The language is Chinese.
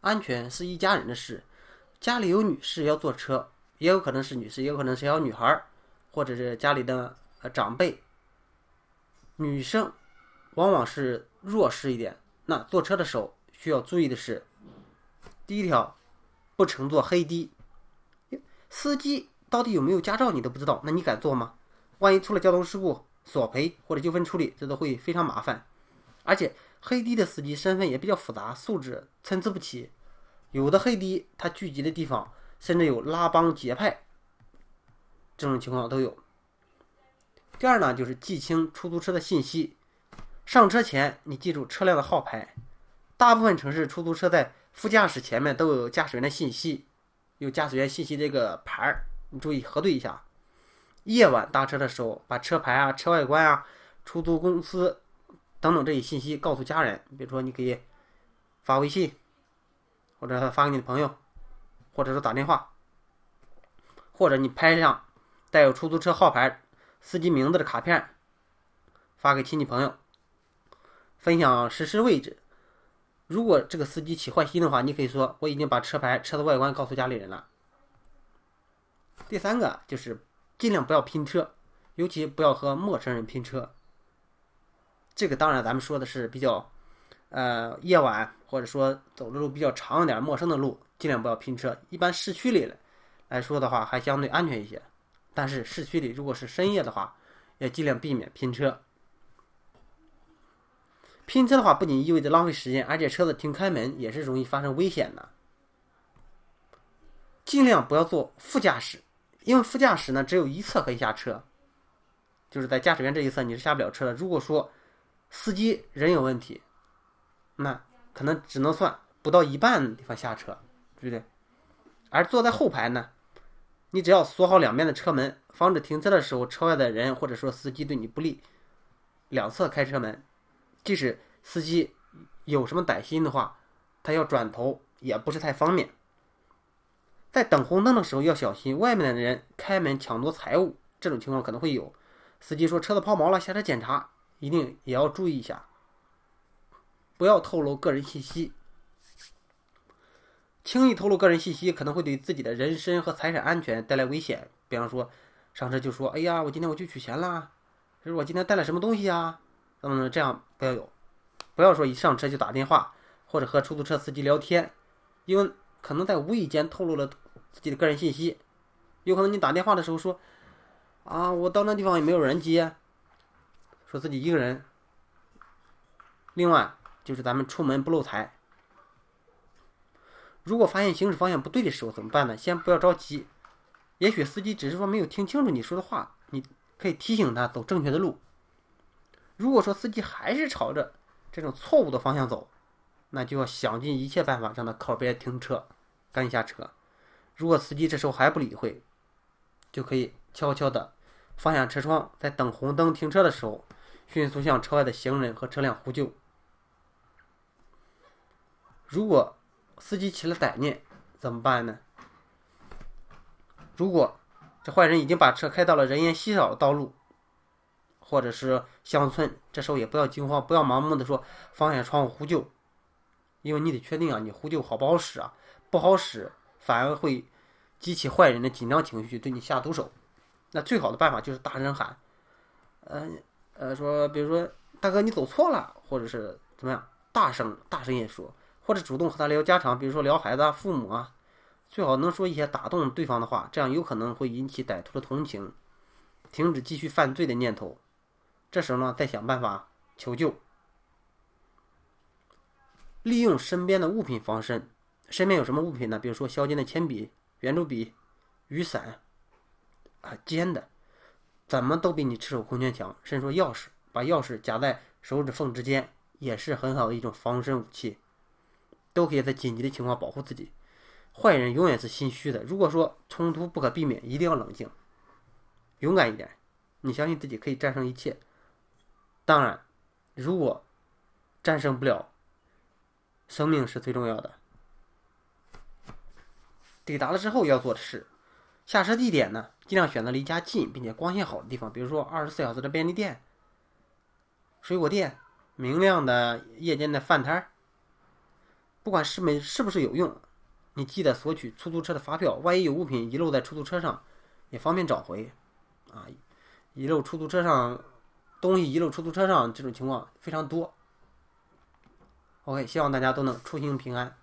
安全是一家人的事，家里有女士要坐车，也有可能是女士，也有可能是小女孩，或者是家里的呃长辈。女生往往是弱势一点，那坐车的时候需要注意的是，第一条，不乘坐黑的，司机到底有没有驾照你都不知道，那你敢坐吗？万一出了交通事故，索赔或者纠纷处理，这都会非常麻烦。而且黑的的司机身份也比较复杂，素质参差不齐，有的黑的他聚集的地方甚至有拉帮结派，这种情况都有。第二呢，就是记清出租车的信息，上车前你记住车辆的号牌，大部分城市出租车在副驾驶前面都有驾驶员的信息，有驾驶员信息这个牌儿，你注意核对一下。夜晚搭车的时候，把车牌啊、车外观啊、出租公司。等等，这些信息告诉家人，比如说你可以发微信，或者发给你的朋友，或者说打电话，或者你拍一带有出租车号牌、司机名字的卡片，发给亲戚朋友，分享实时位置。如果这个司机起坏心的话，你可以说我已经把车牌、车的外观告诉家里人了。第三个就是尽量不要拼车，尤其不要和陌生人拼车。这个当然，咱们说的是比较，呃，夜晚或者说走的路比较长一点、陌生的路，尽量不要拼车。一般市区里来说的话，还相对安全一些。但是市区里如果是深夜的话，也尽量避免拼车。拼车的话，不仅意味着浪费时间，而且车子停开门也是容易发生危险的。尽量不要坐副驾驶，因为副驾驶呢只有一侧可以下车，就是在驾驶员这一侧你是下不了车的。如果说司机人有问题，那可能只能算不到一半地方下车，对不对？而坐在后排呢，你只要锁好两边的车门，防止停车的时候车外的人或者说司机对你不利。两侧开车门，即使司机有什么歹心的话，他要转头也不是太方便。在等红灯的时候要小心外面的人开门抢夺财物，这种情况可能会有。司机说车子抛锚了，下车检查。一定也要注意一下，不要透露个人信息。轻易透露个人信息可能会对自己的人身和财产安全带来危险。比方说，上车就说：“哎呀，我今天我去取钱啦。”就是我今天带了什么东西啊？嗯，这样不要有，不要说一上车就打电话或者和出租车司机聊天，因为可能在无意间透露了自己的个人信息。有可能你打电话的时候说：“啊，我到那地方也没有人接。”说自己一个人。另外，就是咱们出门不露财。如果发现行驶方向不对的时候怎么办呢？先不要着急，也许司机只是说没有听清楚你说的话，你可以提醒他走正确的路。如果说司机还是朝着这种错误的方向走，那就要想尽一切办法让他靠边停车，赶紧下车。如果司机这时候还不理会，就可以悄悄的放下车窗，在等红灯停车的时候。迅速向车外的行人和车辆呼救。如果司机起了歹念，怎么办呢？如果这坏人已经把车开到了人烟稀少的道路，或者是乡村，这时候也不要惊慌，不要盲目的说放下窗户呼救，因为你得确定啊，你呼救好不好使啊？不好使，反而会激起坏人的紧张情绪，对你下毒手。那最好的办法就是大声喊，呃。呃，说，比如说，大哥，你走错了，或者是怎么样，大声大声也说，或者主动和他聊家常，比如说聊孩子、啊、父母啊，最好能说一些打动对方的话，这样有可能会引起歹徒的同情，停止继续犯罪的念头。这时候呢，再想办法求救，利用身边的物品防身。身边有什么物品呢？比如说削尖的铅笔、圆珠笔、雨伞，啊，尖的。怎么都比你赤手空拳强。伸出钥匙，把钥匙夹在手指缝之间，也是很好的一种防身武器，都可以在紧急的情况保护自己。坏人永远是心虚的。如果说冲突不可避免，一定要冷静，勇敢一点。你相信自己可以战胜一切。当然，如果战胜不了，生命是最重要的。抵达了之后要做的事，下车地点呢？尽量选择离家近并且光线好的地方，比如说二十四小时的便利店、水果店、明亮的夜间的饭摊儿。不管是没是不是有用，你记得索取出租车的发票，万一有物品遗落在出租车上，也方便找回。啊，遗漏出租车上东西，遗漏出租车上这种情况非常多。OK，希望大家都能出行平安。